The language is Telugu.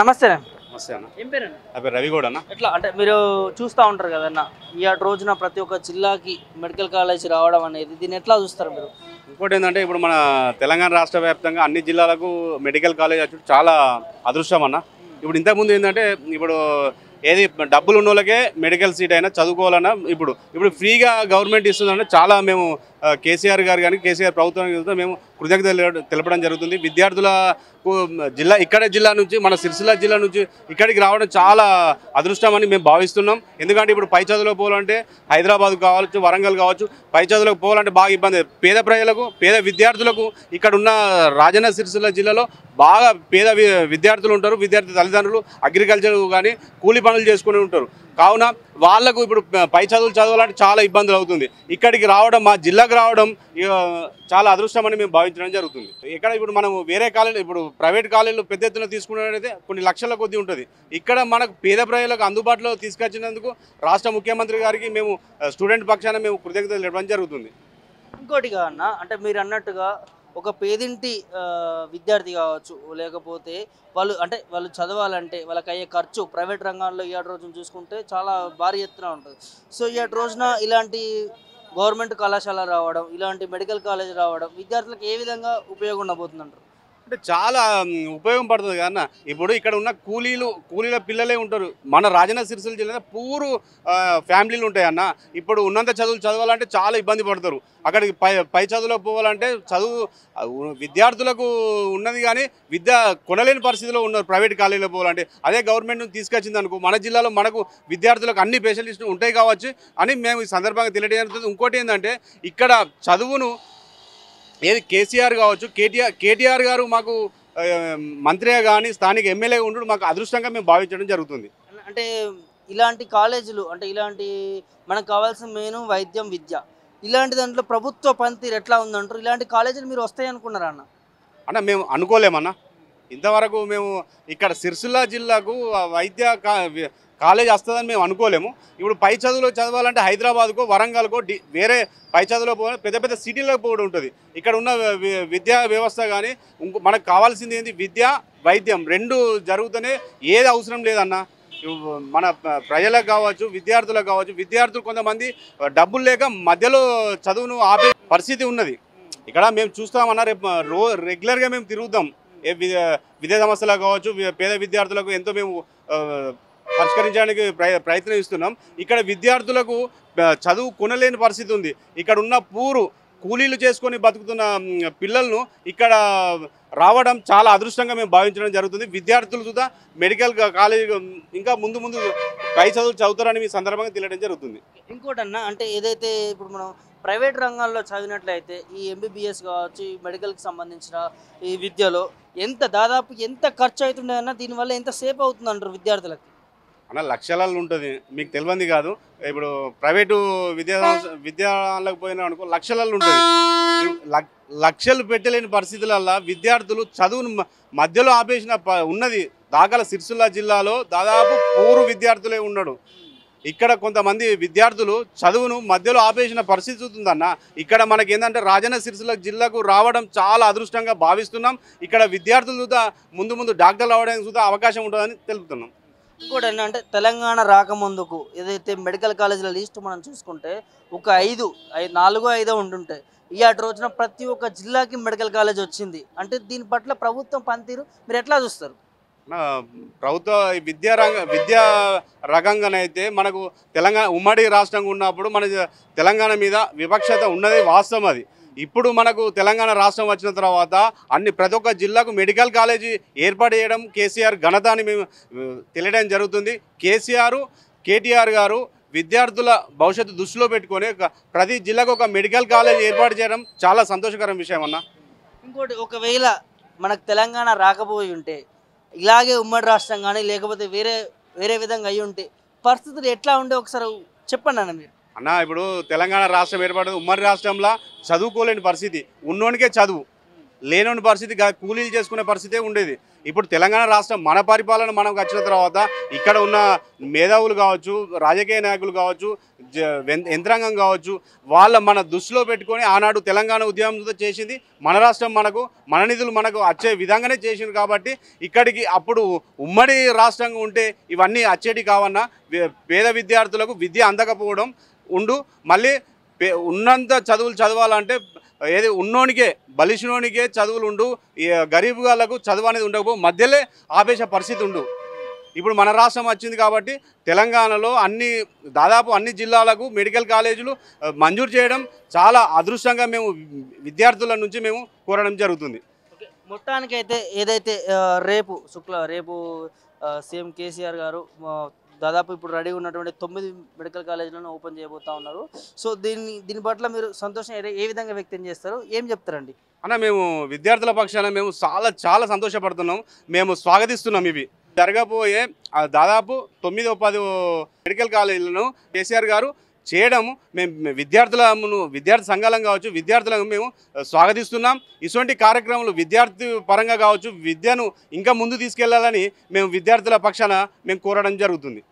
నమస్తే నమస్తే అన్న ఏం పేరు అన్న రవిగౌడ్ అన్న ఎట్లా అంటే మీరు చూస్తూ ఉంటారు కదన్న ఈ రోజున ప్రతి ఒక్క జిల్లాకి మెడికల్ కాలేజ్ రావడం అనేది దీన్ని ఎట్లా చూస్తారు మీరు ఇంకోటి ఏంటంటే ఇప్పుడు మన తెలంగాణ రాష్ట్ర వ్యాప్తంగా అన్ని జిల్లాలకు మెడికల్ కాలేజ్ వచ్చి చాలా అదృష్టం అన్న ఇప్పుడు ఇంతకుముందు ఏంటంటే ఇప్పుడు ఏది డబ్బులు ఉన్న వాళ్ళకే మెడికల్ సీట్ అయినా చదువుకోవాలన్నా ఇప్పుడు ఇప్పుడు ఫ్రీగా గవర్నమెంట్ ఇస్తుందంటే చాలా మేము కేసీఆర్ గారు కానీ కేసీఆర్ ప్రభుత్వానికి మేము కృతజ్ఞత తెలపడం జరుగుతుంది విద్యార్థులకు జిల్లా ఇక్కడ జిల్లా నుంచి మన సిరిసిల్ల జిల్లా నుంచి ఇక్కడికి రావడం చాలా అదృష్టమని మేము భావిస్తున్నాం ఎందుకంటే ఇప్పుడు పై చదువులో పోవాలంటే హైదరాబాద్ కావచ్చు వరంగల్ కావచ్చు పై చదువులకు పోవాలంటే బాగా ఇబ్బంది పేద ప్రజలకు పేద విద్యార్థులకు ఇక్కడ ఉన్న రాజన్న సిరిసిల్ల జిల్లాలో బాగా పేద విద్యార్థులు ఉంటారు విద్యార్థి తల్లిదండ్రులు అగ్రికల్చర్ కానీ కూలి పనులు చేసుకుని ఉంటారు కావున వాళ్లకు ఇప్పుడు పై చదువులు చదవాలంటే చాలా ఇబ్బందులు అవుతుంది ఇక్కడికి రావడం మా జిల్లాకు రావడం చాలా అదృష్టం అని మేము భావించడం జరుగుతుంది ఇక్కడ ఇప్పుడు మనం వేరే కాలేజీ ఇప్పుడు ప్రైవేట్ కాలేజీలు పెద్ద ఎత్తున తీసుకున్నట్లయితే కొన్ని లక్షల కొద్ది ఉంటుంది ఇక్కడ మనకు పేద ప్రజలకు అందుబాటులో తీసుకొచ్చినందుకు రాష్ట్ర ముఖ్యమంత్రి గారికి మేము స్టూడెంట్ పక్షాన మేము కృతజ్ఞతలు ఇవ్వడం జరుగుతుంది ఇంకోటిగా అన్న అంటే మీరు అన్నట్టుగా ఒక పేదింటి విద్యార్థి కావచ్చు లేకపోతే వాళ్ళు అంటే వాళ్ళు చదవాలంటే వాళ్ళకి అయ్యే ఖర్చు ప్రైవేట్ రంగంలో ఏడు రోజున చూసుకుంటే చాలా భారీ ఎత్తున ఉంటుంది సో ఏడు రోజున ఇలాంటి గవర్నమెంట్ కళాశాల రావడం ఇలాంటి మెడికల్ కాలేజ్ రావడం విద్యార్థులకు ఏ విధంగా ఉపయోగం ఉండబోతుందంటారు అంటే చాలా ఉపయోగపడుతుంది కదన్న ఇప్పుడు ఇక్కడ ఉన్న కూలీలు కూలీల పిల్లలే ఉంటారు మన రాజన్న సిరిసిల్ల జిల్లా పూరు ఫ్యామిలీలు ఉంటాయి అన్న ఇప్పుడు ఉన్నంత చదువులు చదవాలంటే చాలా ఇబ్బంది పడతారు అక్కడికి పై పై చదువులకు పోవాలంటే చదువు విద్యార్థులకు ఉన్నది కానీ విద్య కొనలేని పరిస్థితిలో ఉన్నారు ప్రైవేట్ కాలేజీలో పోవాలంటే అదే గవర్నమెంట్ నుంచి తీసుకొచ్చింది అనుకో మన జిల్లాలో మనకు విద్యార్థులకు అన్ని ఫెసిలిటీస్ ఉంటాయి కావచ్చు అని మేము ఈ సందర్భంగా తెలియజేయడం ఇంకోటి ఏంటంటే ఇక్కడ చదువును ఏది కేసీఆర్ కావచ్చు కేటీఆర్ కేటీఆర్ గారు మాకు మంత్రిగా కానీ స్థానిక ఎమ్మెల్యేగా ఉండడం మాకు అదృష్టంగా మేము భావించడం జరుగుతుంది అంటే ఇలాంటి కాలేజీలు అంటే ఇలాంటి మనకు కావాల్సిన మెయిన్ వైద్యం విద్య ఇలాంటి దాంట్లో ప్రభుత్వ పనితీరు ఎట్లా ఉందంటారు ఇలాంటి కాలేజీలు మీరు వస్తాయి అనుకున్నారా అన్న అన్న మేము అనుకోలేమన్నా ఇంతవరకు మేము ఇక్కడ సిరిసిల్లా జిల్లాకు వైద్య కాలేజ్ వస్తుందని మేము అనుకోలేము ఇప్పుడు పై చదువులో చదవాలంటే హైదరాబాద్కో వరంగల్కో డి వేరే పై చదువులో పోవాలి పెద్ద పెద్ద సిటీలకు పోవడం ఉంటుంది ఇక్కడ ఉన్న విద్యా వ్యవస్థ కానీ ఇంకో మనకు కావాల్సింది ఏంటి విద్య వైద్యం రెండు జరుగుతూనే ఏది అవసరం లేదన్నా మన ప్రజలకు కావచ్చు విద్యార్థులకు కావచ్చు విద్యార్థులు కొంతమంది డబ్బులు లేక మధ్యలో చదువును ఆపే పరిస్థితి ఉన్నది ఇక్కడ మేము చూస్తామన్నా రేపు రో రెగ్యులర్గా మేము తిరుగుతాం ఏ విద్యా సంస్థలకు కావచ్చు పేద విద్యార్థులకు ఎంతో మేము పరిష్కరించడానికి ప్రయత్నిస్తున్నాం ఇక్కడ విద్యార్థులకు చదువు కొనలేని పరిస్థితి ఉంది ఇక్కడ ఉన్న పూరు కూలీలు చేసుకొని బతుకుతున్న పిల్లలను ఇక్కడ రావడం చాలా అదృష్టంగా మేము భావించడం జరుగుతుంది విద్యార్థులు చూద్దా మెడికల్ కాలేజీ ఇంకా ముందు ముందు పై చదువులు చదువుతారని మీ సందర్భంగా తెలియడం జరుగుతుంది ఇంకోటన్నా అంటే ఏదైతే ఇప్పుడు మనం ప్రైవేట్ రంగాల్లో చదివినట్లయితే ఈ ఎంబీబీఎస్ కావచ్చు ఈ మెడికల్కి సంబంధించిన ఈ విద్యలో ఎంత దాదాపు ఎంత ఖర్చు అవుతుండే అన్న దీనివల్ల ఎంత సేఫ్ అవుతుంది అంటారు విద్యార్థులకు అన్న లక్షలలో ఉంటుంది మీకు తెలియంది కాదు ఇప్పుడు ప్రైవేటు విద్యా విద్యాలకు పోయినా అనుకో లక్షలలో ఉంటుంది లక్షలు పెట్టలేని పరిస్థితులల్లో విద్యార్థులు చదువును మధ్యలో ఆపేసిన ఉన్నది దాఖల సిరిసిల్లా జిల్లాలో దాదాపు పూర్వ విద్యార్థులే ఉన్నాడు ఇక్కడ కొంతమంది విద్యార్థులు చదువును మధ్యలో ఆపేసిన పరిస్థితి చూస్తుందన్న ఇక్కడ మనకి ఏంటంటే రాజన్న సిరిసిల్ల జిల్లాకు రావడం చాలా అదృష్టంగా భావిస్తున్నాం ఇక్కడ విద్యార్థులు చూద్దా ముందు ముందు డాక్టర్లు అవ్వడానికి చూద్దా అవకాశం ఉంటుందని తెలుపుతున్నాం ఇంకోటి ఏంటంటే తెలంగాణ రాకముందుకు ఏదైతే మెడికల్ కాలేజీల లిస్ట్ మనం చూసుకుంటే ఒక ఐదు నాలుగో ఐదో ఉంటుంటాయి అటు రోజున ప్రతి ఒక్క జిల్లాకి మెడికల్ కాలేజ్ వచ్చింది అంటే దీని పట్ల ప్రభుత్వం పనితీరు మీరు ఎట్లా చూస్తారు ప్రభుత్వ విద్యా రంగ విద్యా రకంగానైతే మనకు తెలంగాణ ఉమ్మడి రాష్ట్రంగా ఉన్నప్పుడు మన తెలంగాణ మీద వివక్షత ఉన్నది వాస్తవం అది ఇప్పుడు మనకు తెలంగాణ రాష్ట్రం వచ్చిన తర్వాత అన్ని ప్రతి ఒక్క జిల్లాకు మెడికల్ కాలేజీ ఏర్పాటు చేయడం కేసీఆర్ ఘనత అని మేము తెలియడం జరుగుతుంది కేసీఆర్ కేటీఆర్ గారు విద్యార్థుల భవిష్యత్తు దృష్టిలో పెట్టుకొని ప్రతి జిల్లాకు ఒక మెడికల్ కాలేజీ ఏర్పాటు చేయడం చాలా సంతోషకరం విషయం అన్న ఇంకోటి ఒకవేళ మనకు తెలంగాణ రాకపోయి ఉంటే ఇలాగే ఉమ్మడి రాష్ట్రం కానీ లేకపోతే వేరే వేరే విధంగా అయ్యి ఉంటే పరిస్థితులు ఎట్లా ఉండే ఒకసారి చెప్పండి అన్న మీరు అన్న ఇప్పుడు తెలంగాణ రాష్ట్రం ఏర్పడింది ఉమ్మడి రాష్ట్రంలో చదువుకోలేని పరిస్థితి ఉన్నోనికే చదువు లేనోని పరిస్థితి కూలీలు చేసుకునే పరిస్థితే ఉండేది ఇప్పుడు తెలంగాణ రాష్ట్రం మన పరిపాలన మనకు వచ్చిన తర్వాత ఇక్కడ ఉన్న మేధావులు కావచ్చు రాజకీయ నాయకులు కావచ్చు యంత్రాంగం కావచ్చు వాళ్ళ మన దృష్టిలో పెట్టుకొని ఆనాడు తెలంగాణ ఉద్యమంతో చేసింది మన రాష్ట్రం మనకు మన నిధులు మనకు వచ్చే విధంగానే చేసింది కాబట్టి ఇక్కడికి అప్పుడు ఉమ్మడి రాష్ట్రంగా ఉంటే ఇవన్నీ అచ్చేటి కావన్నా పేద విద్యార్థులకు విద్య అందకపోవడం ఉండు మళ్ళీ ఉన్నంత చదువులు చదవాలంటే ఏది ఉన్నోనికే బలిసినోనికే చదువులు ఉండు గరీబ్ వాళ్ళకు చదువు అనేది ఉండకపో మధ్యలో ఆపేసే పరిస్థితి ఉండు ఇప్పుడు మన రాష్ట్రం వచ్చింది కాబట్టి తెలంగాణలో అన్ని దాదాపు అన్ని జిల్లాలకు మెడికల్ కాలేజీలు మంజూరు చేయడం చాలా అదృష్టంగా మేము విద్యార్థుల నుంచి మేము కోరడం జరుగుతుంది మొత్తానికైతే ఏదైతే రేపు శుక్ల రేపు సీఎం కేసీఆర్ గారు దాదాపు ఇప్పుడు రెడీ ఉన్నటువంటి తొమ్మిది మెడికల్ కాలేజీలను ఓపెన్ చేయబోతా ఉన్నారు సో దీన్ని దీని పట్ల మీరు సంతోషం ఏ విధంగా వ్యక్తం చేస్తారు ఏం చెప్తారండి అన్న మేము విద్యార్థుల పక్షాన మేము చాలా చాలా సంతోషపడుతున్నాం మేము స్వాగతిస్తున్నాం ఇవి జరగబోయే దాదాపు తొమ్మిదో పది మెడికల్ కాలేజీలను కేసీఆర్ గారు చేయడము మేము విద్యార్థులను విద్యార్థి సంఘాలం కావచ్చు విద్యార్థులను మేము స్వాగతిస్తున్నాం ఇటువంటి కార్యక్రమాలు విద్యార్థి పరంగా కావచ్చు విద్యను ఇంకా ముందు తీసుకెళ్లాలని మేము విద్యార్థుల పక్షాన మేము కోరడం జరుగుతుంది